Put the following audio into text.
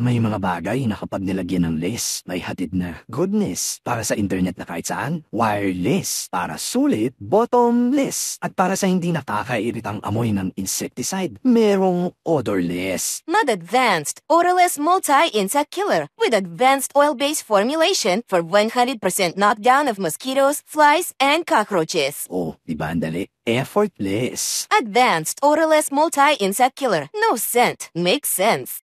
May mga bagay na kapag nilagyan ng less, may hatid na goodness para sa internet na kahit saan, wireless para sulit, bottomless, at para sa hindi nakakairitang amoy ng insecticide, merong odorless. Mud Advanced Odorless Multi-Insect Killer with advanced oil-based formulation for 100% knockdown of mosquitoes, flies, and cockroaches. Oh, di ba ang Effortless. Advanced Odorless Multi-Insect Killer. No scent. Makes sense.